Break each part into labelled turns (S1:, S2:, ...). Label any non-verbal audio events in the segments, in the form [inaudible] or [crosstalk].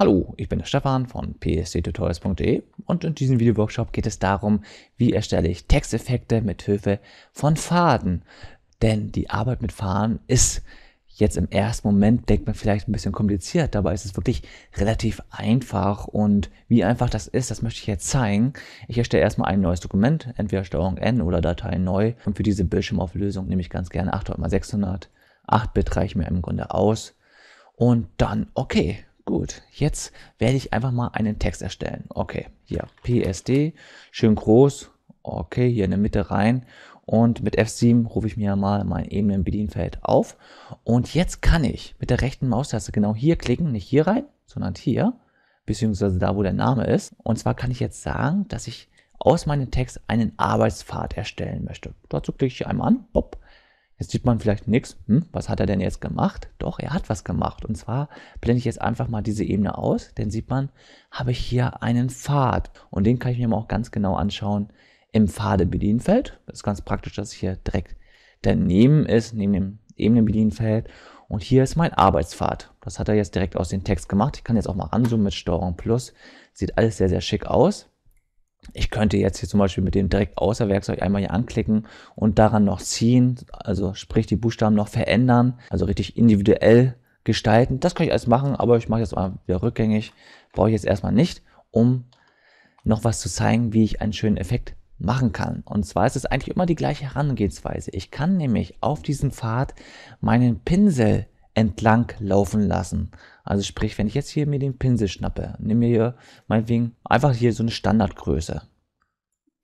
S1: Hallo, ich bin der Stefan von psdtutorials.de und in diesem Video-Workshop geht es darum, wie erstelle ich Texteffekte mit Hilfe von Faden. Denn die Arbeit mit Faden ist jetzt im ersten Moment, denkt man vielleicht ein bisschen kompliziert, dabei ist es wirklich relativ einfach und wie einfach das ist, das möchte ich jetzt zeigen. Ich erstelle erstmal ein neues Dokument, entweder Steuerung N oder Datei neu und für diese Bildschirmauflösung nehme ich ganz gerne 800 x 600, 8-Bit reichen mir im Grunde aus und dann okay. Gut, jetzt werde ich einfach mal einen Text erstellen. Okay, hier PSD, schön groß. Okay, hier in der Mitte rein. Und mit F7 rufe ich mir mal mein Ebenenbedienfeld auf. Und jetzt kann ich mit der rechten Maustaste genau hier klicken, nicht hier rein, sondern hier, beziehungsweise da, wo der Name ist. Und zwar kann ich jetzt sagen, dass ich aus meinem Text einen Arbeitspfad erstellen möchte. Dazu klicke ich einmal an, pop, Jetzt sieht man vielleicht nichts. Hm, was hat er denn jetzt gemacht? Doch, er hat was gemacht. Und zwar blende ich jetzt einfach mal diese Ebene aus. Dann sieht man, habe ich hier einen Pfad. Und den kann ich mir auch ganz genau anschauen im Pfadebedienfeld. Das ist ganz praktisch, dass ich hier direkt daneben ist, neben dem Ebenenbedienfeld. Und hier ist mein Arbeitspfad. Das hat er jetzt direkt aus dem Text gemacht. Ich kann jetzt auch mal ranzoomen mit STRG Plus. Sieht alles sehr, sehr schick aus ich könnte jetzt hier zum Beispiel mit dem direkt außer Werkzeug einmal hier anklicken und daran noch ziehen, also sprich die Buchstaben noch verändern, also richtig individuell gestalten. Das kann ich alles machen, aber ich mache jetzt mal wieder rückgängig. Brauche ich jetzt erstmal nicht, um noch was zu zeigen, wie ich einen schönen Effekt machen kann. Und zwar ist es eigentlich immer die gleiche Herangehensweise. Ich kann nämlich auf diesem Pfad meinen Pinsel entlang laufen lassen. Also sprich, wenn ich jetzt hier mir den Pinsel schnappe, nehme mir hier meinetwegen einfach hier so eine Standardgröße.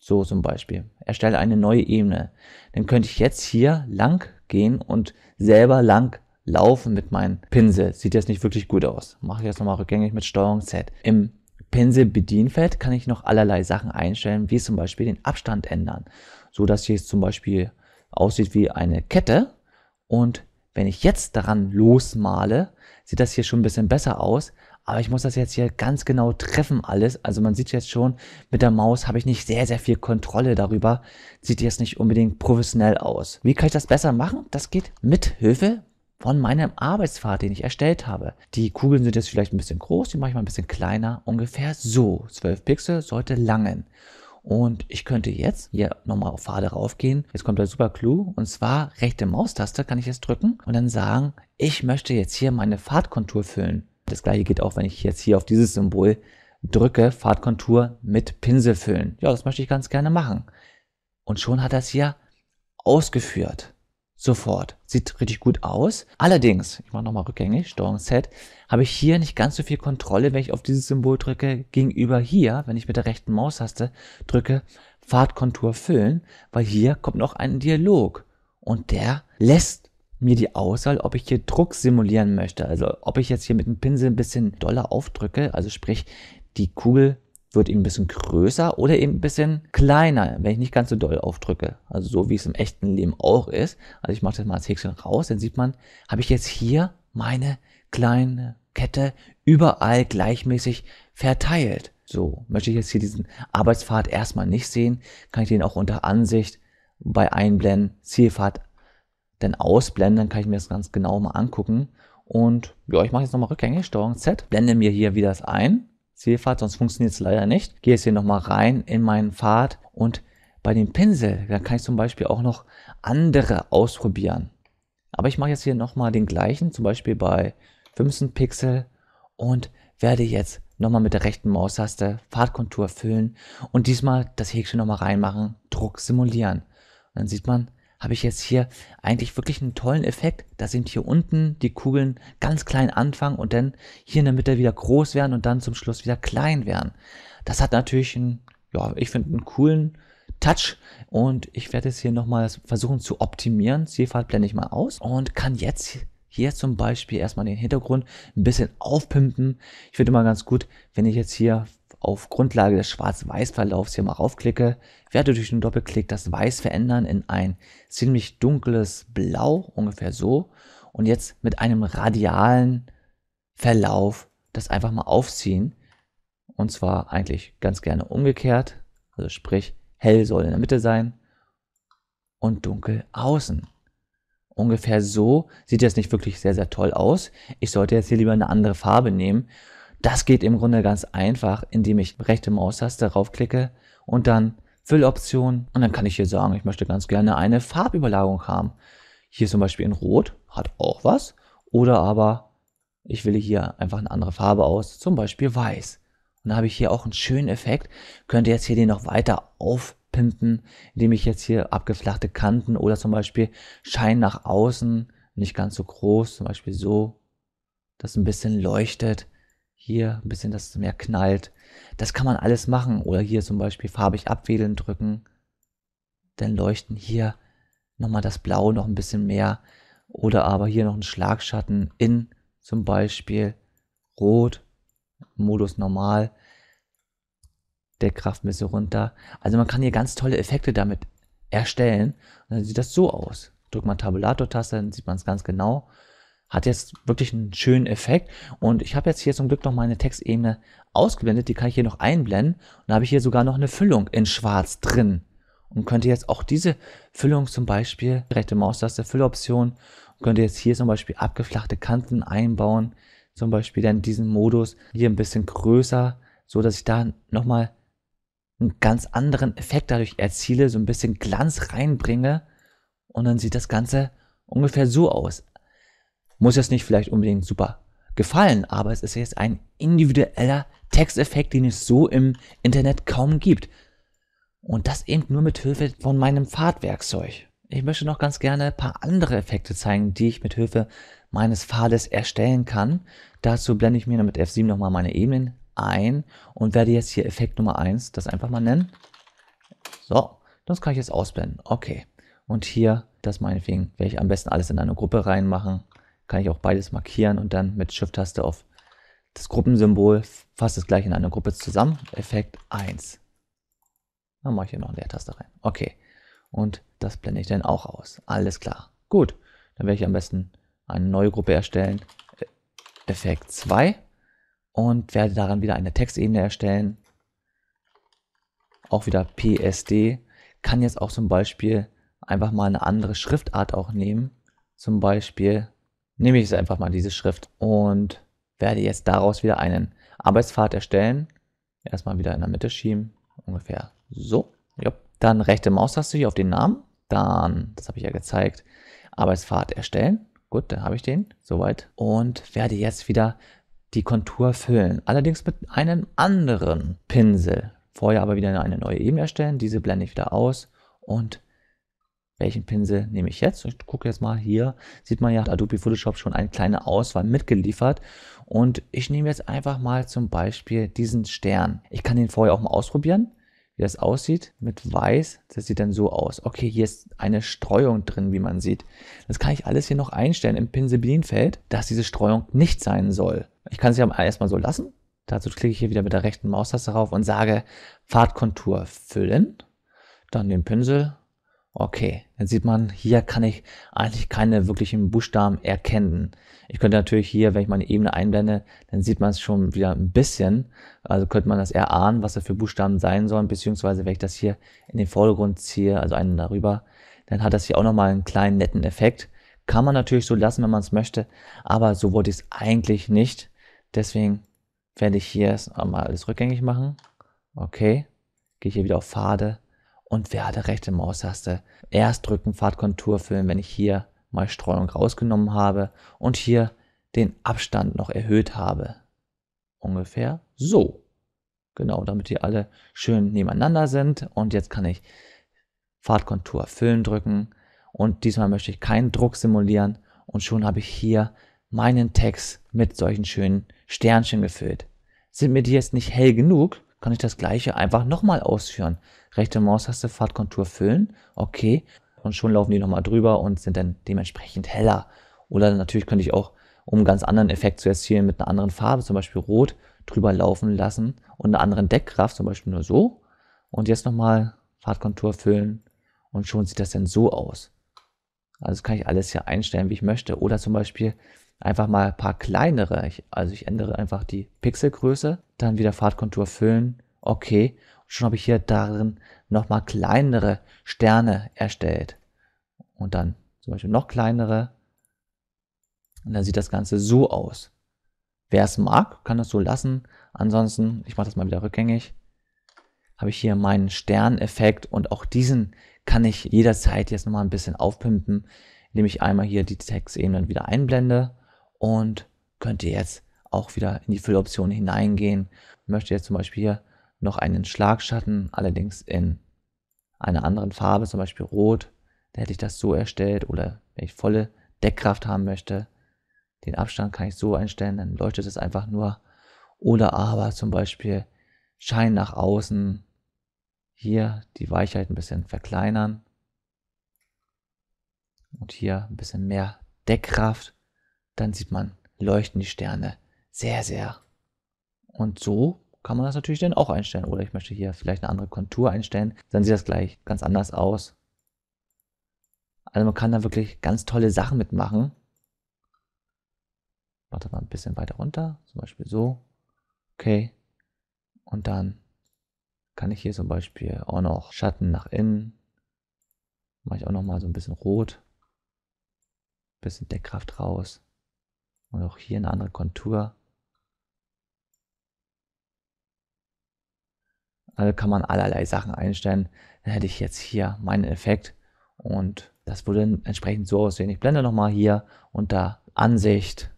S1: So zum Beispiel. Erstelle eine neue Ebene. Dann könnte ich jetzt hier lang gehen und selber lang laufen mit meinem Pinsel. Sieht jetzt nicht wirklich gut aus. Mache ich jetzt nochmal rückgängig mit Steuerung Z. Im Pinsel-Bedienfeld kann ich noch allerlei Sachen einstellen, wie zum Beispiel den Abstand ändern. So dass hier zum Beispiel aussieht wie eine Kette und wenn ich jetzt daran losmale, sieht das hier schon ein bisschen besser aus. Aber ich muss das jetzt hier ganz genau treffen alles. Also man sieht jetzt schon, mit der Maus habe ich nicht sehr, sehr viel Kontrolle darüber. Sieht jetzt nicht unbedingt professionell aus. Wie kann ich das besser machen? Das geht mit Hilfe von meinem Arbeitspfad, den ich erstellt habe. Die Kugeln sind jetzt vielleicht ein bisschen groß, die mache ich mal ein bisschen kleiner. Ungefähr so. 12 Pixel sollte langen. Und ich könnte jetzt hier nochmal auf Pfade raufgehen. Jetzt kommt der super Clou. Und zwar rechte Maustaste kann ich jetzt drücken und dann sagen, ich möchte jetzt hier meine Fahrtkontur füllen. Das gleiche geht auch, wenn ich jetzt hier auf dieses Symbol drücke, Fahrtkontur mit Pinsel füllen. Ja, das möchte ich ganz gerne machen. Und schon hat er es hier ausgeführt sofort. Sieht richtig gut aus. Allerdings, ich mache nochmal rückgängig, Steuerung Z, habe ich hier nicht ganz so viel Kontrolle, wenn ich auf dieses Symbol drücke, gegenüber hier, wenn ich mit der rechten Maustaste drücke, Fahrtkontur füllen, weil hier kommt noch ein Dialog. Und der lässt mir die Auswahl, ob ich hier Druck simulieren möchte. Also ob ich jetzt hier mit dem Pinsel ein bisschen doller aufdrücke, also sprich die Kugel wird eben ein bisschen größer oder eben ein bisschen kleiner, wenn ich nicht ganz so doll aufdrücke. Also so wie es im echten Leben auch ist. Also ich mache das mal als Häkchen raus, dann sieht man, habe ich jetzt hier meine kleine Kette überall gleichmäßig verteilt. So, möchte ich jetzt hier diesen Arbeitspfad erstmal nicht sehen, kann ich den auch unter Ansicht bei Einblenden, Zielpfad dann ausblenden, dann kann ich mir das ganz genau mal angucken. Und ja, ich mache jetzt nochmal rückgängig, Steuerung Z, blende mir hier wieder das ein Zielfahrt, sonst funktioniert es leider nicht. Gehe jetzt hier nochmal rein in meinen Pfad und bei dem Pinsel, da kann ich zum Beispiel auch noch andere ausprobieren. Aber ich mache jetzt hier nochmal den gleichen, zum Beispiel bei 15 Pixel und werde jetzt nochmal mit der rechten Maustaste Fahrtkontur füllen und diesmal das Häkchen nochmal reinmachen, Druck simulieren. Und dann sieht man, habe ich jetzt hier eigentlich wirklich einen tollen Effekt. Da sind hier unten die Kugeln ganz klein anfangen und dann hier in der Mitte wieder groß werden und dann zum Schluss wieder klein werden. Das hat natürlich einen, ja, ich finde einen coolen Touch und ich werde jetzt hier nochmal versuchen zu optimieren. Zielfahrt blende ich mal aus und kann jetzt hier zum Beispiel erstmal den Hintergrund ein bisschen aufpimpen. Ich finde immer ganz gut, wenn ich jetzt hier auf Grundlage des Schwarz-Weiß-Verlaufs hier mal raufklicke, werde durch den Doppelklick das Weiß verändern in ein ziemlich dunkles Blau, ungefähr so. Und jetzt mit einem radialen Verlauf das einfach mal aufziehen. Und zwar eigentlich ganz gerne umgekehrt. Also sprich, hell soll in der Mitte sein und dunkel außen. Ungefähr so sieht das nicht wirklich sehr, sehr toll aus. Ich sollte jetzt hier lieber eine andere Farbe nehmen das geht im Grunde ganz einfach, indem ich rechte Maustaste raufklicke und dann Fülloption und dann kann ich hier sagen, ich möchte ganz gerne eine Farbüberlagerung haben. Hier zum Beispiel in Rot hat auch was oder aber ich wähle hier einfach eine andere Farbe aus, zum Beispiel Weiß. Und dann habe ich hier auch einen schönen Effekt, könnte jetzt hier den noch weiter aufpimpen, indem ich jetzt hier abgeflachte Kanten oder zum Beispiel Schein nach außen, nicht ganz so groß, zum Beispiel so, dass ein bisschen leuchtet hier ein bisschen, dass es mehr knallt. Das kann man alles machen. Oder hier zum Beispiel farbig abwählen drücken. Dann leuchten hier nochmal das Blau noch ein bisschen mehr. Oder aber hier noch einen Schlagschatten in zum Beispiel Rot, Modus Normal, Deckkraftmesse runter. Also man kann hier ganz tolle Effekte damit erstellen. Und dann sieht das so aus. Drückt man Tabulator-Taste, dann sieht man es ganz genau hat jetzt wirklich einen schönen Effekt. Und ich habe jetzt hier zum Glück noch meine Textebene ausgeblendet, die kann ich hier noch einblenden. Und da habe ich hier sogar noch eine Füllung in schwarz drin. Und könnte jetzt auch diese Füllung zum Beispiel, rechte Maustaste, Fülloption, könnte jetzt hier zum Beispiel abgeflachte Kanten einbauen. Zum Beispiel dann diesen Modus hier ein bisschen größer, so dass ich da nochmal einen ganz anderen Effekt dadurch erziele, so ein bisschen Glanz reinbringe. Und dann sieht das Ganze ungefähr so aus. Muss jetzt nicht vielleicht unbedingt super gefallen, aber es ist jetzt ein individueller Texteffekt, den es so im Internet kaum gibt. Und das eben nur mit Hilfe von meinem Pfadwerkzeug. Ich möchte noch ganz gerne ein paar andere Effekte zeigen, die ich mit Hilfe meines Pfades erstellen kann. Dazu blende ich mir mit F7 nochmal meine Ebenen ein und werde jetzt hier Effekt Nummer 1 das einfach mal nennen. So, das kann ich jetzt ausblenden. Okay. Und hier, das meinetwegen, werde ich am besten alles in eine Gruppe reinmachen kann ich auch beides markieren und dann mit Shift-Taste auf das Gruppensymbol fasst es gleich in eine Gruppe zusammen. Effekt 1. Dann mache ich hier noch eine Leertaste rein. Okay. Und das blende ich dann auch aus. Alles klar. Gut. Dann werde ich am besten eine neue Gruppe erstellen. Effekt 2. Und werde daran wieder eine Textebene erstellen. Auch wieder PSD. Kann jetzt auch zum Beispiel einfach mal eine andere Schriftart auch nehmen. Zum Beispiel nehme ich jetzt einfach mal, diese Schrift, und werde jetzt daraus wieder einen Arbeitspfad erstellen. Erstmal wieder in der Mitte schieben, ungefähr so. Jupp. Dann rechte Maustaste hier auf den Namen, dann, das habe ich ja gezeigt, Arbeitspfad erstellen. Gut, dann habe ich den, soweit. Und werde jetzt wieder die Kontur füllen, allerdings mit einem anderen Pinsel. Vorher aber wieder eine neue Ebene erstellen, diese blende ich wieder aus und welchen Pinsel nehme ich jetzt? Ich gucke jetzt mal hier, sieht man ja, Adobe Photoshop schon eine kleine Auswahl mitgeliefert und ich nehme jetzt einfach mal zum Beispiel diesen Stern. Ich kann den vorher auch mal ausprobieren, wie das aussieht mit weiß. Das sieht dann so aus. Okay, hier ist eine Streuung drin, wie man sieht. Das kann ich alles hier noch einstellen im Pinselbedienfeld, dass diese Streuung nicht sein soll. Ich kann es ja erstmal so lassen. Dazu klicke ich hier wieder mit der rechten Maustaste drauf und sage Fahrtkontur füllen, dann den Pinsel Okay, dann sieht man, hier kann ich eigentlich keine wirklichen Buchstaben erkennen. Ich könnte natürlich hier, wenn ich meine Ebene einblende, dann sieht man es schon wieder ein bisschen. Also könnte man das erahnen, was da für Buchstaben sein sollen, beziehungsweise wenn ich das hier in den Vordergrund ziehe, also einen darüber, dann hat das hier auch nochmal einen kleinen netten Effekt. Kann man natürlich so lassen, wenn man es möchte, aber so wollte ich es eigentlich nicht. Deswegen werde ich hier mal alles rückgängig machen. Okay, gehe hier wieder auf Pfade und werde rechte Maustaste? Erst drücken, Fahrtkontur füllen, wenn ich hier mal Streuung rausgenommen habe und hier den Abstand noch erhöht habe. Ungefähr so. Genau, damit die alle schön nebeneinander sind. Und jetzt kann ich Fahrtkontur füllen drücken. Und diesmal möchte ich keinen Druck simulieren. Und schon habe ich hier meinen Text mit solchen schönen Sternchen gefüllt. Sind mir die jetzt nicht hell genug, kann ich das gleiche einfach nochmal ausführen. Rechte Maustaste Fahrtkontur füllen, okay, und schon laufen die nochmal drüber und sind dann dementsprechend heller. Oder natürlich könnte ich auch, um einen ganz anderen Effekt zu erzielen, mit einer anderen Farbe, zum Beispiel rot, drüber laufen lassen und einer anderen Deckkraft, zum Beispiel nur so. Und jetzt nochmal Fahrtkontur füllen und schon sieht das dann so aus. Also kann ich alles hier einstellen, wie ich möchte. Oder zum Beispiel, einfach mal ein paar kleinere. Ich, also ich ändere einfach die Pixelgröße, dann wieder Fahrtkontur füllen. Okay, und schon habe ich hier darin nochmal kleinere Sterne erstellt. Und dann zum Beispiel noch kleinere. Und dann sieht das Ganze so aus. Wer es mag, kann das so lassen. Ansonsten, ich mache das mal wieder rückgängig, habe ich hier meinen Sterneffekt und auch diesen kann ich jederzeit jetzt nochmal ein bisschen aufpimpen, indem ich einmal hier die Textebenen wieder einblende und könnte jetzt auch wieder in die Fülloption hineingehen. Ich Möchte jetzt zum Beispiel hier noch einen Schlagschatten, allerdings in einer anderen Farbe, zum Beispiel Rot. Da hätte ich das so erstellt oder wenn ich volle Deckkraft haben möchte, den Abstand kann ich so einstellen, dann leuchtet es einfach nur. Oder aber zum Beispiel Schein nach außen, hier die Weichheit ein bisschen verkleinern und hier ein bisschen mehr Deckkraft dann sieht man, leuchten die Sterne sehr, sehr. Und so kann man das natürlich dann auch einstellen. Oder ich möchte hier vielleicht eine andere Kontur einstellen, dann sieht das gleich ganz anders aus. Also man kann da wirklich ganz tolle Sachen mitmachen. Warte mal ein bisschen weiter runter, zum Beispiel so. Okay. Und dann kann ich hier zum Beispiel auch noch Schatten nach innen. Mache ich auch noch mal so ein bisschen rot. Bisschen Deckkraft raus. Und auch hier eine andere Kontur. Also kann man allerlei Sachen einstellen. Dann hätte ich jetzt hier meinen Effekt und das würde entsprechend so aussehen. Ich blende nochmal hier unter Ansicht,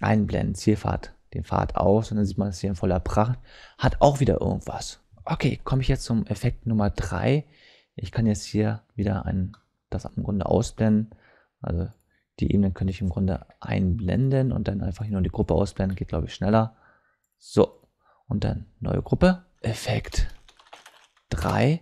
S1: Einblenden, Zielfahrt, den Pfad aus und dann sieht man es hier in voller Pracht. Hat auch wieder irgendwas. Okay, komme ich jetzt zum Effekt Nummer 3. Ich kann jetzt hier wieder ein, das im Grunde ausblenden. Also die Ebenen könnte ich im Grunde einblenden und dann einfach nur die Gruppe ausblenden. Geht, glaube ich, schneller. So, und dann neue Gruppe. Effekt 3.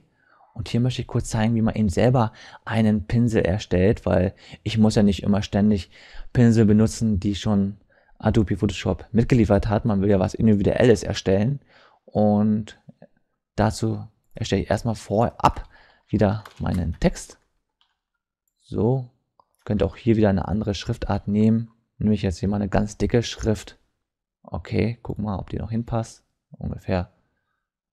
S1: Und hier möchte ich kurz zeigen, wie man eben selber einen Pinsel erstellt, weil ich muss ja nicht immer ständig Pinsel benutzen, die schon Adobe Photoshop mitgeliefert hat. Man will ja was Individuelles erstellen. Und dazu erstelle ich erstmal vorab wieder meinen Text. So, Könnt auch hier wieder eine andere Schriftart nehmen. Nämlich jetzt hier mal eine ganz dicke Schrift. Okay, guck mal, ob die noch hinpasst. Ungefähr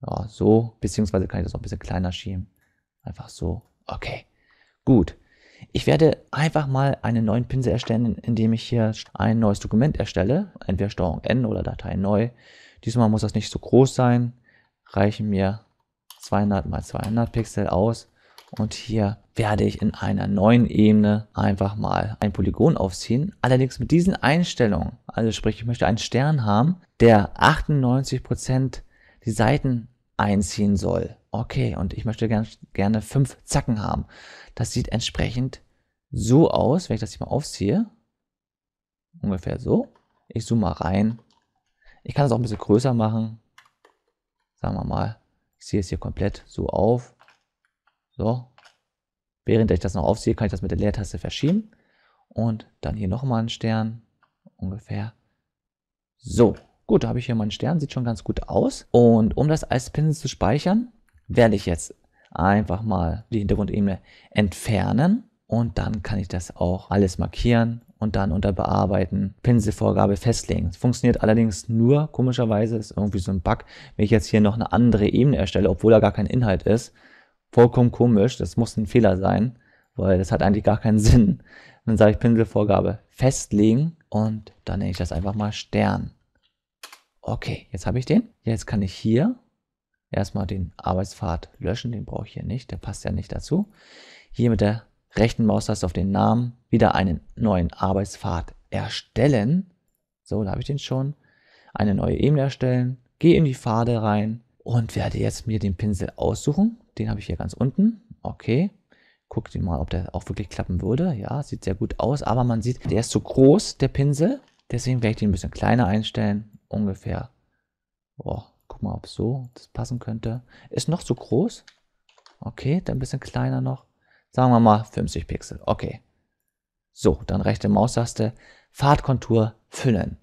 S1: ja, so. Beziehungsweise kann ich das noch ein bisschen kleiner schieben. Einfach so. Okay, gut. Ich werde einfach mal einen neuen Pinsel erstellen, indem ich hier ein neues Dokument erstelle. Entweder Steuerung N oder Datei neu. Diesmal muss das nicht so groß sein. Reichen mir 200 mal 200 Pixel aus. Und hier werde ich in einer neuen Ebene einfach mal ein Polygon aufziehen. Allerdings mit diesen Einstellungen, also sprich, ich möchte einen Stern haben, der 98% die Seiten einziehen soll. Okay, und ich möchte gern, gerne fünf Zacken haben. Das sieht entsprechend so aus, wenn ich das hier mal aufziehe. Ungefähr so. Ich zoome mal rein. Ich kann es auch ein bisschen größer machen. Sagen wir mal, ich ziehe es hier komplett so auf. So, während ich das noch aufziehe, kann ich das mit der Leertaste verschieben. Und dann hier nochmal einen Stern, ungefähr so. Gut, da habe ich hier meinen Stern, sieht schon ganz gut aus. Und um das als Pinsel zu speichern, werde ich jetzt einfach mal die Hintergrundebene entfernen. Und dann kann ich das auch alles markieren und dann unter Bearbeiten Pinselvorgabe festlegen. Das funktioniert allerdings nur, komischerweise, ist irgendwie so ein Bug, wenn ich jetzt hier noch eine andere Ebene erstelle, obwohl da gar kein Inhalt ist, vollkommen komisch, das muss ein Fehler sein, weil das hat eigentlich gar keinen [laughs] Sinn. Dann sage ich Pinselvorgabe festlegen und dann nenne ich das einfach mal Stern. Okay, jetzt habe ich den. Jetzt kann ich hier erstmal den Arbeitspfad löschen, den brauche ich hier nicht, der passt ja nicht dazu. Hier mit der rechten Maustaste auf den Namen wieder einen neuen Arbeitspfad erstellen. So, da habe ich den schon. Eine neue Ebene erstellen, gehe in die Pfade rein und werde jetzt mir den Pinsel aussuchen. Den habe ich hier ganz unten. Okay. Guckt ihn mal, ob der auch wirklich klappen würde. Ja, sieht sehr gut aus, aber man sieht, der ist zu groß, der Pinsel. Deswegen werde ich den ein bisschen kleiner einstellen. Ungefähr. Boah, guck mal, ob so das passen könnte. Ist noch zu groß. Okay, dann ein bisschen kleiner noch. Sagen wir mal 50 Pixel. Okay. So, dann rechte Maustaste, Fahrtkontur füllen.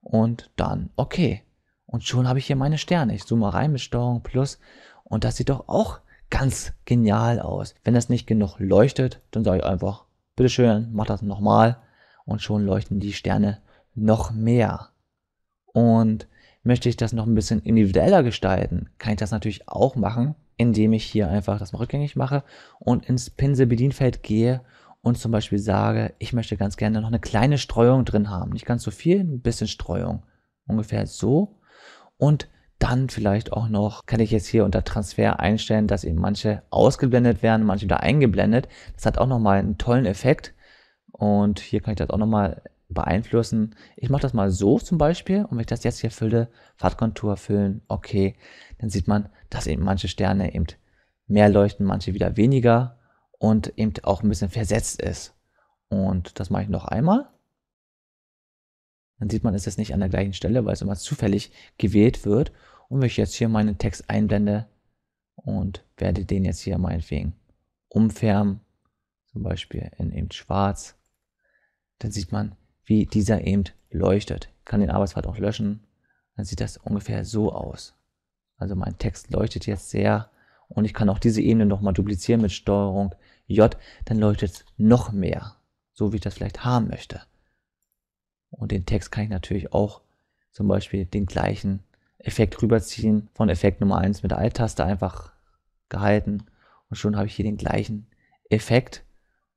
S1: Und dann okay. Und schon habe ich hier meine Sterne. Ich zoome rein mit Steuerung plus. Und das sieht doch auch ganz genial aus. Wenn das nicht genug leuchtet, dann sage ich einfach, bitteschön, mach das nochmal und schon leuchten die Sterne noch mehr. Und möchte ich das noch ein bisschen individueller gestalten, kann ich das natürlich auch machen, indem ich hier einfach das mal rückgängig mache und ins Pinselbedienfeld gehe und zum Beispiel sage, ich möchte ganz gerne noch eine kleine Streuung drin haben. Nicht ganz so viel, ein bisschen Streuung. Ungefähr so. Und dann vielleicht auch noch, kann ich jetzt hier unter Transfer einstellen, dass eben manche ausgeblendet werden, manche wieder eingeblendet. Das hat auch nochmal einen tollen Effekt. Und hier kann ich das auch nochmal beeinflussen. Ich mache das mal so zum Beispiel. Und wenn ich das jetzt hier fülle, Fahrtkontur füllen, okay, dann sieht man, dass eben manche Sterne eben mehr leuchten, manche wieder weniger und eben auch ein bisschen versetzt ist. Und das mache ich noch einmal. Dann sieht man, es ist nicht an der gleichen Stelle, weil es immer zufällig gewählt wird. Und wenn ich jetzt hier meinen Text einblende und werde den jetzt hier meinetwegen umfärben, zum Beispiel in eben schwarz, dann sieht man, wie dieser eben leuchtet. Ich kann den Arbeitspfad auch löschen, dann sieht das ungefähr so aus. Also mein Text leuchtet jetzt sehr und ich kann auch diese Ebene nochmal duplizieren mit Steuerung J, dann leuchtet es noch mehr, so wie ich das vielleicht haben möchte. Und den Text kann ich natürlich auch zum Beispiel den gleichen Effekt rüberziehen von Effekt Nummer 1 mit der Alt-Taste einfach gehalten und schon habe ich hier den gleichen Effekt.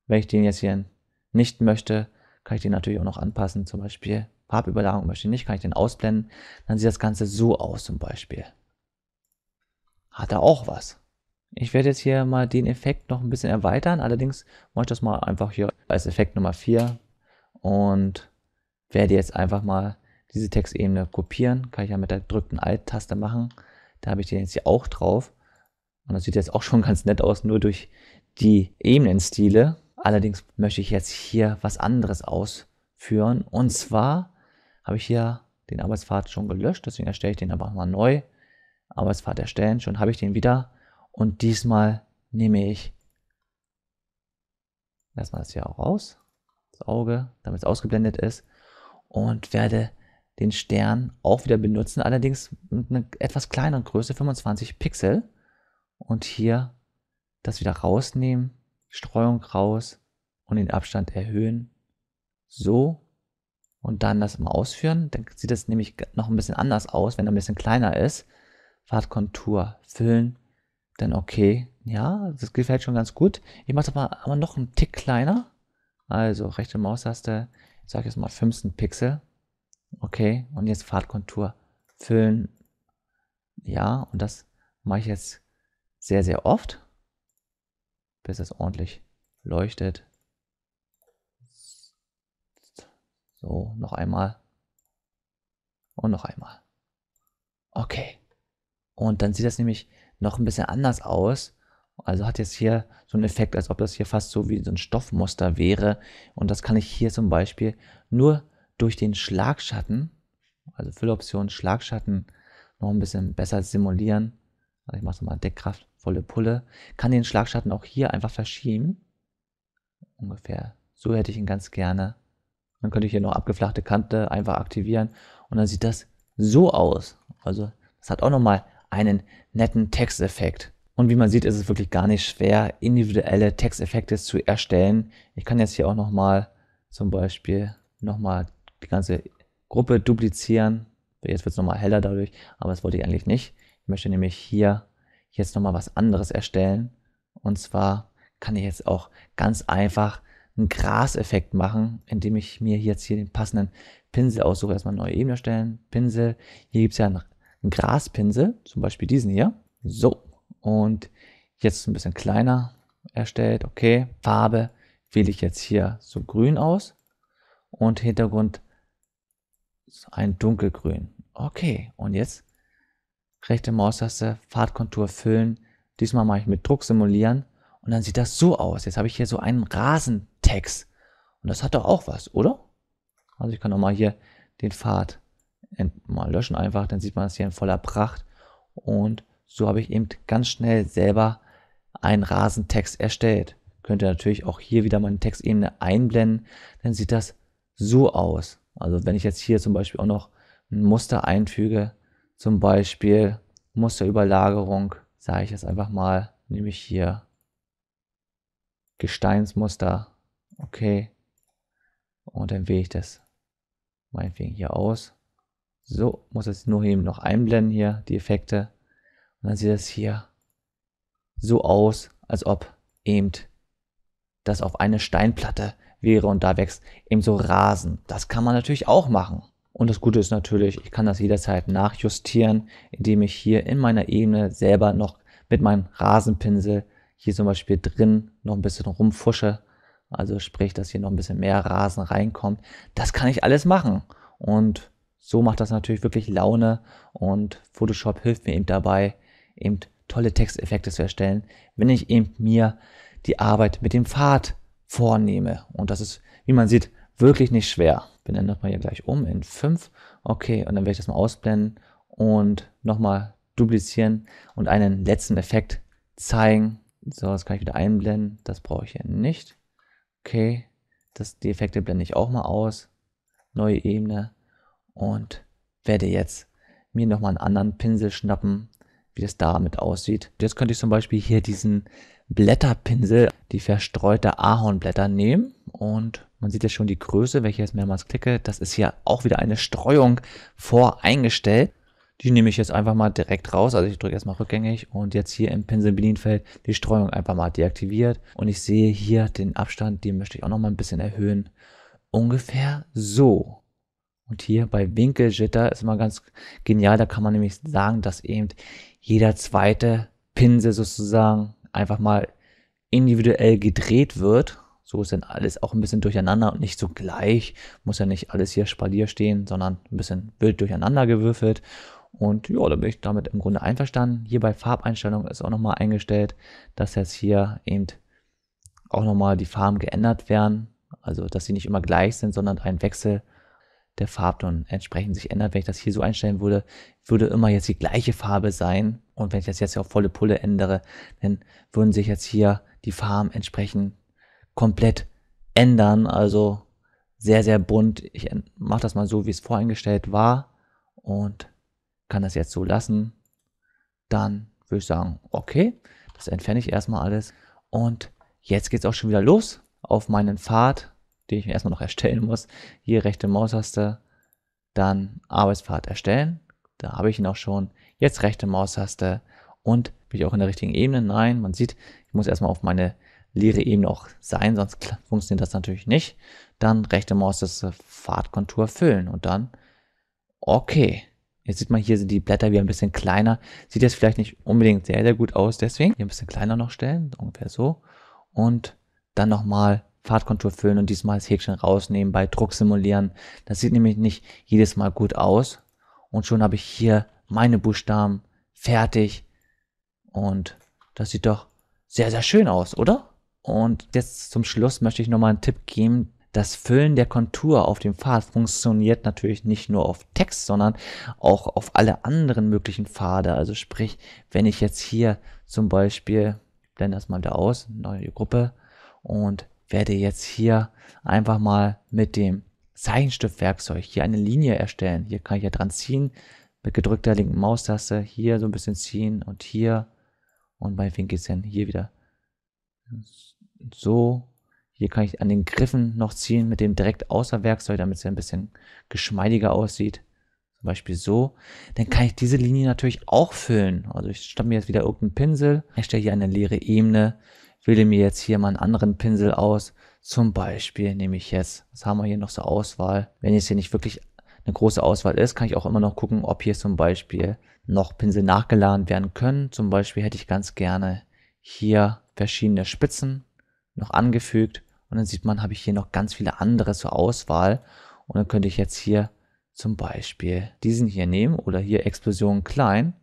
S1: Wenn ich den jetzt hier nicht möchte, kann ich den natürlich auch noch anpassen, zum Beispiel Farbüberlagerung möchte ich nicht, kann ich den ausblenden, dann sieht das Ganze so aus zum Beispiel. Hat er auch was. Ich werde jetzt hier mal den Effekt noch ein bisschen erweitern, allerdings mache ich das mal einfach hier als Effekt Nummer 4 und werde jetzt einfach mal diese Textebene kopieren. Kann ich ja mit der gedrückten Alt-Taste machen. Da habe ich den jetzt hier auch drauf. Und das sieht jetzt auch schon ganz nett aus, nur durch die Ebenenstile. Allerdings möchte ich jetzt hier was anderes ausführen. Und zwar habe ich hier den Arbeitspfad schon gelöscht, deswegen erstelle ich den aber mal neu. Arbeitspfad erstellen, schon habe ich den wieder. Und diesmal nehme ich erstmal das hier auch raus, das Auge, damit es ausgeblendet ist. Und werde den Stern auch wieder benutzen, allerdings mit einer etwas kleineren Größe, 25 Pixel. Und hier das wieder rausnehmen, Streuung raus und den Abstand erhöhen. So. Und dann das mal ausführen. Dann sieht es nämlich noch ein bisschen anders aus, wenn er ein bisschen kleiner ist. Fahrtkontur füllen. Dann okay. Ja, das gefällt schon ganz gut. Ich mache es aber, aber noch einen Tick kleiner. Also rechte Maustaste, ich sage jetzt mal 15 Pixel. Okay, und jetzt Fahrtkontur füllen. Ja, und das mache ich jetzt sehr, sehr oft, bis es ordentlich leuchtet. So, noch einmal. Und noch einmal. Okay. Und dann sieht das nämlich noch ein bisschen anders aus. Also hat jetzt hier so einen Effekt, als ob das hier fast so wie so ein Stoffmuster wäre. Und das kann ich hier zum Beispiel nur durch den Schlagschatten, also Fülloption, Schlagschatten noch ein bisschen besser simulieren. Also ich mache es mal Deckkraft, volle Pulle. Kann den Schlagschatten auch hier einfach verschieben. Ungefähr so hätte ich ihn ganz gerne. Dann könnte ich hier noch abgeflachte Kante einfach aktivieren und dann sieht das so aus. Also das hat auch nochmal einen netten Texteffekt. Und wie man sieht, ist es wirklich gar nicht schwer, individuelle Texteffekte zu erstellen. Ich kann jetzt hier auch nochmal zum Beispiel nochmal die ganze Gruppe duplizieren. Jetzt wird es nochmal heller dadurch, aber das wollte ich eigentlich nicht. Ich möchte nämlich hier jetzt nochmal was anderes erstellen. Und zwar kann ich jetzt auch ganz einfach einen Graseffekt machen, indem ich mir jetzt hier den passenden Pinsel aussuche. Erstmal eine neue Ebene erstellen. Pinsel. Hier gibt es ja einen, einen Graspinsel, zum Beispiel diesen hier. So. Und jetzt ein bisschen kleiner erstellt. Okay. Farbe wähle ich jetzt hier so grün aus. Und Hintergrund ein dunkelgrün. Okay, und jetzt rechte Maustaste, Fahrtkontur füllen. Diesmal mache ich mit Druck simulieren und dann sieht das so aus. Jetzt habe ich hier so einen Rasentext und das hat doch auch was, oder? Also ich kann auch mal hier den Pfad mal löschen einfach, dann sieht man es hier in voller Pracht und so habe ich eben ganz schnell selber einen Rasentext erstellt. Könnt ihr natürlich auch hier wieder meine Textebene einblenden, dann sieht das so aus. Also wenn ich jetzt hier zum Beispiel auch noch ein Muster einfüge, zum Beispiel Musterüberlagerung, sage ich jetzt einfach mal, nehme ich hier Gesteinsmuster, okay, und dann wähle ich das meinetwegen hier aus. So, muss jetzt nur eben noch einblenden hier, die Effekte. Und dann sieht das hier so aus, als ob eben das auf eine Steinplatte wäre und da wächst eben so Rasen. Das kann man natürlich auch machen. Und das Gute ist natürlich, ich kann das jederzeit nachjustieren, indem ich hier in meiner Ebene selber noch mit meinem Rasenpinsel hier zum Beispiel drin noch ein bisschen rumfusche. Also sprich, dass hier noch ein bisschen mehr Rasen reinkommt. Das kann ich alles machen. Und so macht das natürlich wirklich Laune. Und Photoshop hilft mir eben dabei, eben tolle Texteffekte zu erstellen, wenn ich eben mir die Arbeit mit dem Pfad vornehme. Und das ist, wie man sieht, wirklich nicht schwer. Bin dann nochmal hier gleich um in 5. Okay, und dann werde ich das mal ausblenden und nochmal duplizieren und einen letzten Effekt zeigen. So, das kann ich wieder einblenden. Das brauche ich hier nicht. Okay, das, die Effekte blende ich auch mal aus. Neue Ebene. Und werde jetzt mir nochmal einen anderen Pinsel schnappen, wie das damit aussieht. Jetzt könnte ich zum Beispiel hier diesen Blätterpinsel die verstreute Ahornblätter nehmen und man sieht ja schon die Größe, welche ich jetzt mehrmals klicke. Das ist hier auch wieder eine Streuung voreingestellt. Die nehme ich jetzt einfach mal direkt raus. Also ich drücke erstmal rückgängig und jetzt hier im Pinsel-Bedienfeld die Streuung einfach mal deaktiviert. Und ich sehe hier den Abstand, den möchte ich auch nochmal ein bisschen erhöhen. Ungefähr so. Und hier bei Winkelgitter ist immer ganz genial. Da kann man nämlich sagen, dass eben jeder zweite Pinsel sozusagen einfach mal individuell gedreht wird. So ist dann alles auch ein bisschen durcheinander und nicht so gleich. Muss ja nicht alles hier spalier stehen, sondern ein bisschen wild durcheinander gewürfelt. Und ja, da bin ich damit im Grunde einverstanden. Hier bei Farbeinstellungen ist auch nochmal eingestellt, dass jetzt hier eben auch nochmal die Farben geändert werden. Also, dass sie nicht immer gleich sind, sondern ein Wechsel der Farbton entsprechend sich ändert. Wenn ich das hier so einstellen würde, würde immer jetzt die gleiche Farbe sein, und wenn ich das jetzt auf volle Pulle ändere, dann würden sich jetzt hier die Farben entsprechend komplett ändern. Also sehr, sehr bunt. Ich mache das mal so, wie es voreingestellt war und kann das jetzt so lassen. Dann würde ich sagen, okay, das entferne ich erstmal alles. Und jetzt geht es auch schon wieder los auf meinen Pfad, den ich mir erstmal noch erstellen muss. Hier rechte Maustaste, dann Arbeitspfad erstellen. Da habe ich ihn auch schon jetzt rechte Maustaste und bin ich auch in der richtigen Ebene? Nein, man sieht, ich muss erstmal auf meine leere Ebene auch sein, sonst funktioniert das natürlich nicht. Dann rechte Maustaste Fahrtkontur füllen und dann okay. Jetzt sieht man hier sind die Blätter wieder ein bisschen kleiner. Sieht jetzt vielleicht nicht unbedingt sehr, sehr gut aus, deswegen hier ein bisschen kleiner noch stellen, ungefähr so. Und dann nochmal Fahrtkontur füllen und diesmal das Häkchen rausnehmen bei Druck simulieren. Das sieht nämlich nicht jedes Mal gut aus. Und schon habe ich hier meine Buchstaben, fertig. Und das sieht doch sehr, sehr schön aus, oder? Und jetzt zum Schluss möchte ich nochmal einen Tipp geben. Das Füllen der Kontur auf dem Pfad funktioniert natürlich nicht nur auf Text, sondern auch auf alle anderen möglichen Pfade. Also sprich, wenn ich jetzt hier zum Beispiel, blende das mal da aus, neue Gruppe und werde jetzt hier einfach mal mit dem Zeichenstiftwerkzeug hier eine Linie erstellen. Hier kann ich ja dran ziehen, mit gedrückter linken Maustaste hier so ein bisschen ziehen und hier und bei Winkelzellen hier wieder so. Hier kann ich an den Griffen noch ziehen mit dem direkt außer Werkzeug, damit es ein bisschen geschmeidiger aussieht. Zum Beispiel so. Dann kann ich diese Linie natürlich auch füllen. Also ich stamme mir jetzt wieder irgendeinen Pinsel, erstelle hier eine leere Ebene, wähle mir jetzt hier mal einen anderen Pinsel aus. Zum Beispiel nehme ich jetzt, was haben wir hier noch zur Auswahl? Wenn ich es hier nicht wirklich eine große Auswahl ist, kann ich auch immer noch gucken, ob hier zum Beispiel noch Pinsel nachgeladen werden können. Zum Beispiel hätte ich ganz gerne hier verschiedene Spitzen noch angefügt und dann sieht man, habe ich hier noch ganz viele andere zur Auswahl und dann könnte ich jetzt hier zum Beispiel diesen hier nehmen oder hier Explosion klein.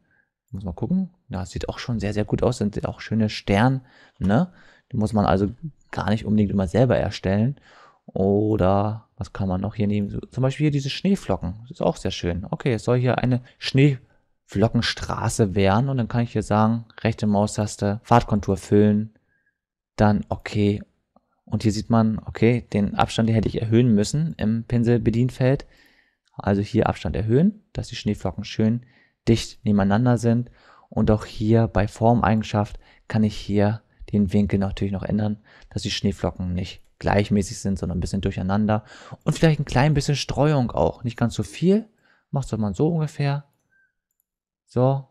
S1: Muss mal gucken. Ja, sieht auch schon sehr, sehr gut aus. Sind auch schöne Sterne. Ne? Die muss man also gar nicht unbedingt immer selber erstellen. Oder was kann man noch hier nehmen? zum Beispiel hier diese Schneeflocken. Das ist auch sehr schön. Okay, es soll hier eine Schneeflockenstraße werden. Und dann kann ich hier sagen, rechte Maustaste, Fahrtkontur füllen. Dann okay. Und hier sieht man, okay, den Abstand den hätte ich erhöhen müssen im Pinselbedienfeld. Also hier Abstand erhöhen, dass die Schneeflocken schön dicht nebeneinander sind. Und auch hier bei Formeigenschaft kann ich hier den Winkel natürlich noch ändern, dass die Schneeflocken nicht gleichmäßig sind, sondern ein bisschen durcheinander. Und vielleicht ein klein bisschen Streuung auch. Nicht ganz so viel. Macht man so ungefähr. So.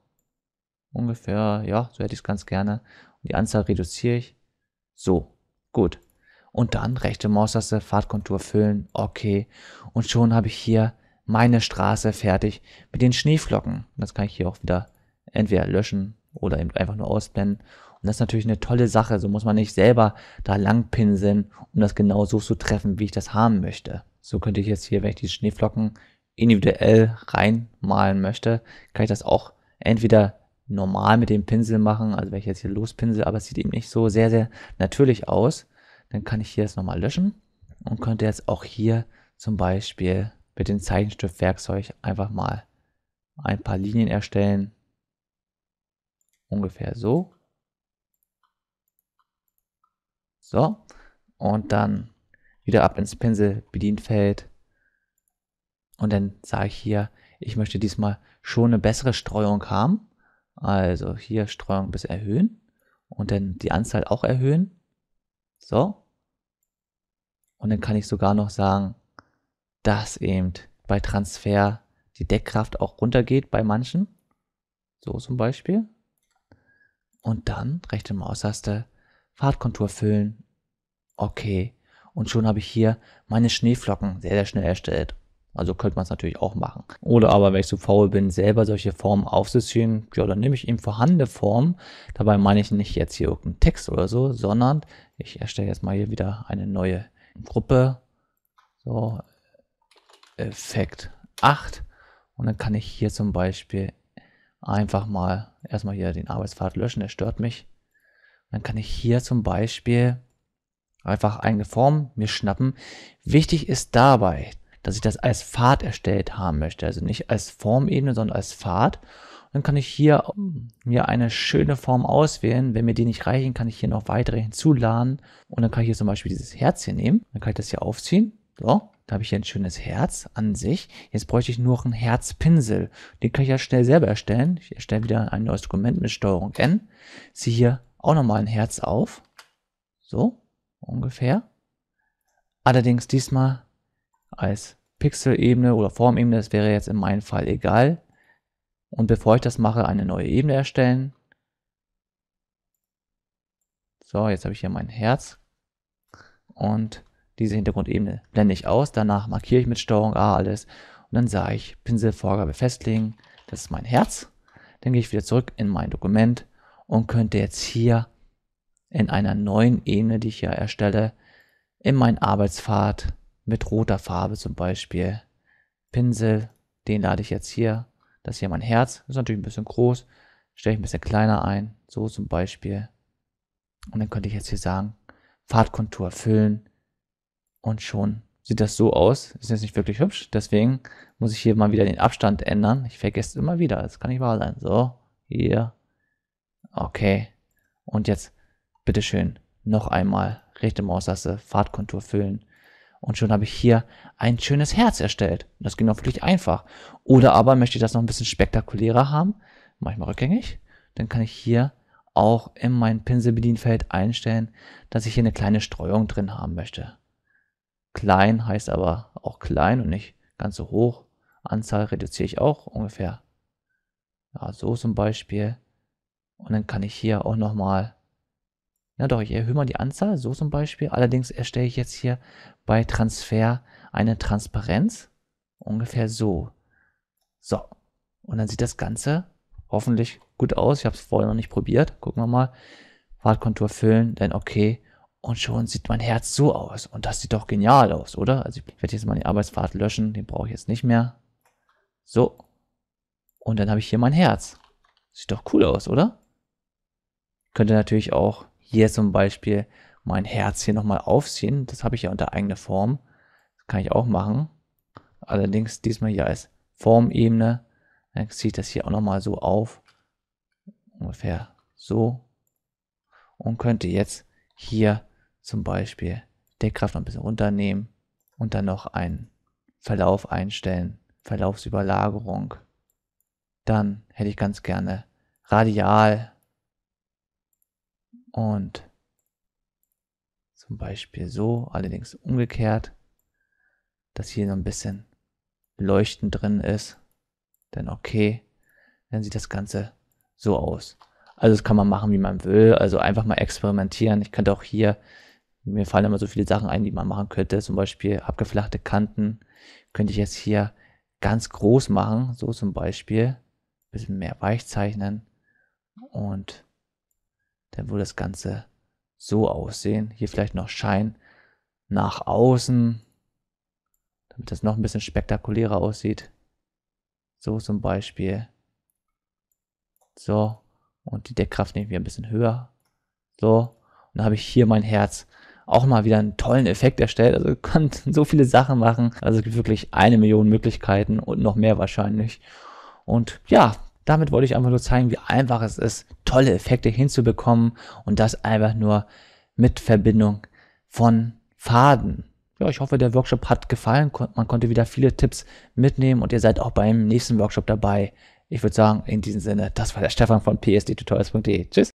S1: Ungefähr, ja, so hätte ich es ganz gerne. Und die Anzahl reduziere ich. So, gut. Und dann rechte Maustaste, Fahrtkontur füllen. Okay. Und schon habe ich hier meine Straße fertig mit den Schneeflocken. Das kann ich hier auch wieder entweder löschen oder eben einfach nur ausblenden. Und das ist natürlich eine tolle Sache. So muss man nicht selber da lang pinseln, um das genau so zu treffen, wie ich das haben möchte. So könnte ich jetzt hier, wenn ich die Schneeflocken individuell reinmalen möchte, kann ich das auch entweder normal mit dem Pinsel machen, also wenn ich jetzt hier lospinsel, aber es sieht eben nicht so sehr, sehr natürlich aus, dann kann ich hier das nochmal löschen und könnte jetzt auch hier zum Beispiel mit dem Zeichenstiftwerkzeug einfach mal ein paar Linien erstellen. Ungefähr so. So. Und dann wieder ab ins Pinsel, Bedienfeld. Und dann sage ich hier, ich möchte diesmal schon eine bessere Streuung haben. Also hier Streuung bis erhöhen. Und dann die Anzahl auch erhöhen. So. Und dann kann ich sogar noch sagen, dass eben bei Transfer die Deckkraft auch runtergeht bei manchen. So zum Beispiel. Und dann rechte Maustaste Farbkontur füllen. Okay. Und schon habe ich hier meine Schneeflocken sehr, sehr schnell erstellt. Also könnte man es natürlich auch machen. Oder aber, wenn ich so faul bin, selber solche Formen aufzuziehen, ja, dann nehme ich eben vorhandene Formen. Dabei meine ich nicht jetzt hier irgendeinen Text oder so, sondern ich erstelle jetzt mal hier wieder eine neue Gruppe. So, Effekt 8. Und dann kann ich hier zum Beispiel einfach mal erstmal hier den Arbeitspfad löschen, der stört mich. Dann kann ich hier zum Beispiel einfach eine Form mir schnappen. Wichtig ist dabei, dass ich das als Pfad erstellt haben möchte. Also nicht als Formebene, sondern als Pfad. Dann kann ich hier ähm, mir eine schöne Form auswählen. Wenn mir die nicht reichen, kann ich hier noch weitere hinzuladen. Und dann kann ich hier zum Beispiel dieses Herz hier nehmen. Dann kann ich das hier aufziehen. So, da habe ich hier ein schönes Herz an sich. Jetzt bräuchte ich nur noch einen Herzpinsel. Den kann ich ja schnell selber erstellen. Ich erstelle wieder ein neues Dokument mit Steuerung N. Ziehe hier auch nochmal ein Herz auf. So, ungefähr. Allerdings diesmal als Pixel-Ebene oder Formebene, das wäre jetzt in meinem Fall egal. Und bevor ich das mache, eine neue Ebene erstellen. So, jetzt habe ich hier mein Herz. Und diese Hintergrundebene blende ich aus. Danach markiere ich mit STRG A alles. Und dann sage ich Pinselvorgabe festlegen. Das ist mein Herz. Dann gehe ich wieder zurück in mein Dokument und könnte jetzt hier in einer neuen Ebene, die ich hier erstelle, in meinen Arbeitspfad mit roter Farbe zum Beispiel, Pinsel, den lade ich jetzt hier, das ist hier mein Herz, ist natürlich ein bisschen groß, stelle ich ein bisschen kleiner ein, so zum Beispiel. Und dann könnte ich jetzt hier sagen, Pfadkontur füllen und schon sieht das so aus. Ist jetzt nicht wirklich hübsch, deswegen muss ich hier mal wieder den Abstand ändern. Ich vergesse immer wieder, das kann nicht wahr sein. So, hier, Okay. Und jetzt, bitteschön, noch einmal rechte Maustaste, Fahrtkontur füllen. Und schon habe ich hier ein schönes Herz erstellt. Das ging auch wirklich einfach. Oder aber möchte ich das noch ein bisschen spektakulärer haben, mache ich mal rückgängig. Dann kann ich hier auch in mein Pinselbedienfeld einstellen, dass ich hier eine kleine Streuung drin haben möchte. Klein heißt aber auch klein und nicht ganz so hoch. Anzahl reduziere ich auch ungefähr. Ja, so zum Beispiel. Und dann kann ich hier auch nochmal, ja doch, ich erhöhe mal die Anzahl, so zum Beispiel. Allerdings erstelle ich jetzt hier bei Transfer eine Transparenz, ungefähr so. So, und dann sieht das Ganze hoffentlich gut aus. Ich habe es vorher noch nicht probiert. Gucken wir mal. Fahrtkontur füllen, dann okay. Und schon sieht mein Herz so aus. Und das sieht doch genial aus, oder? Also ich werde jetzt mal die Arbeitsfahrt löschen. Den brauche ich jetzt nicht mehr. So. Und dann habe ich hier mein Herz. Sieht doch cool aus, oder? könnte natürlich auch hier zum Beispiel mein Herz hier nochmal aufziehen. Das habe ich ja unter eigene Form. Das kann ich auch machen. Allerdings diesmal hier als Formebene. Dann ziehe ich das hier auch nochmal so auf. Ungefähr so. Und könnte jetzt hier zum Beispiel Deckkraft noch ein bisschen runternehmen und dann noch einen Verlauf einstellen. Verlaufsüberlagerung. Dann hätte ich ganz gerne radial und zum Beispiel so, allerdings umgekehrt, dass hier noch ein bisschen Leuchten drin ist, dann okay, dann sieht das Ganze so aus. Also das kann man machen, wie man will, also einfach mal experimentieren. Ich könnte auch hier, mir fallen immer so viele Sachen ein, die man machen könnte, zum Beispiel abgeflachte Kanten, könnte ich jetzt hier ganz groß machen, so zum Beispiel, ein bisschen mehr weich zeichnen und dann würde das Ganze so aussehen. Hier vielleicht noch Schein nach außen, damit das noch ein bisschen spektakulärer aussieht. So zum Beispiel. So. Und die Deckkraft nehmen wir ein bisschen höher. So. Und dann habe ich hier mein Herz auch mal wieder einen tollen Effekt erstellt. Also [laughs] ihr könnt so viele Sachen machen. Also es gibt wirklich eine Million Möglichkeiten und noch mehr wahrscheinlich. Und ja, damit wollte ich einfach nur zeigen, wie einfach es ist, tolle Effekte hinzubekommen und das einfach nur mit Verbindung von Faden. Ja, ich hoffe, der Workshop hat gefallen. Man konnte wieder viele Tipps mitnehmen und ihr seid auch beim nächsten Workshop dabei. Ich würde sagen, in diesem Sinne, das war der Stefan von psdtutorials.de. Tschüss.